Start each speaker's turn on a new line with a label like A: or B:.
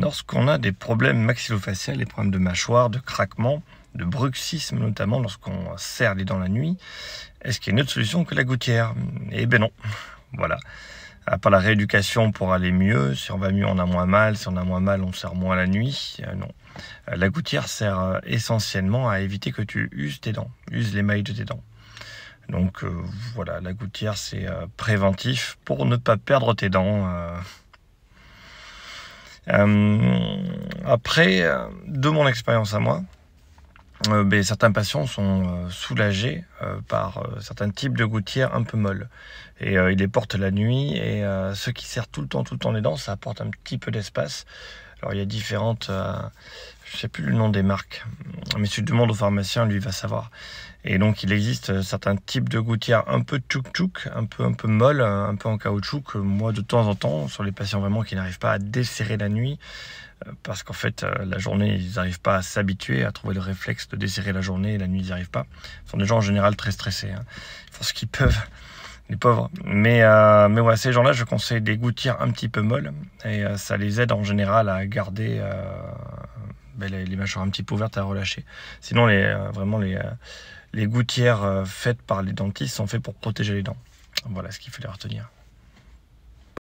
A: lorsqu'on a des problèmes maxillofaciales, des problèmes de mâchoire, de craquement, de bruxisme notamment lorsqu'on serre les dents la nuit, est-ce qu'il y a une autre solution que la gouttière Eh ben non, voilà. À part la rééducation pour aller mieux, si on va mieux on a moins mal, si on a moins mal on serre moins la nuit, euh, non. Euh, la gouttière sert euh, essentiellement à éviter que tu uses tes dents, uses les mailles de tes dents. Donc voilà, la gouttière c'est préventif pour ne pas perdre tes dents. Euh, après, euh, de mon expérience à moi, euh, ben, certains patients sont soulagés par certains types de gouttières un peu molles. Et ils les portent la nuit et ceux qui serrent tout le temps, tout le temps les dents, ça apporte un petit peu d'espace. Alors il y a différentes, je euh, je sais plus le nom des marques, mais si tu demandes au pharmacien, lui va savoir. Et donc il existe euh, certains types de gouttières un peu tchouk tchouk, un peu un peu molle, un peu en caoutchouc. moi de temps en temps, sur les patients vraiment qui n'arrivent pas à desserrer la nuit, euh, parce qu'en fait la journée ils n'arrivent pas à s'habituer à trouver le réflexe de desserrer la journée et la nuit ils n'y arrivent pas. Ce sont des gens en général très stressés. Hein. Ils ce qu'ils peuvent les pauvres. Mais, euh, mais ouais, ces gens-là, je conseille des gouttières un petit peu molles. Et euh, ça les aide en général à garder euh, ben, les, mâchoires un petit peu ouvertes à relâcher. Sinon, les, vraiment, les, les gouttières faites par les dentistes sont faites pour protéger les dents. Voilà ce qu'il faut leur retenir.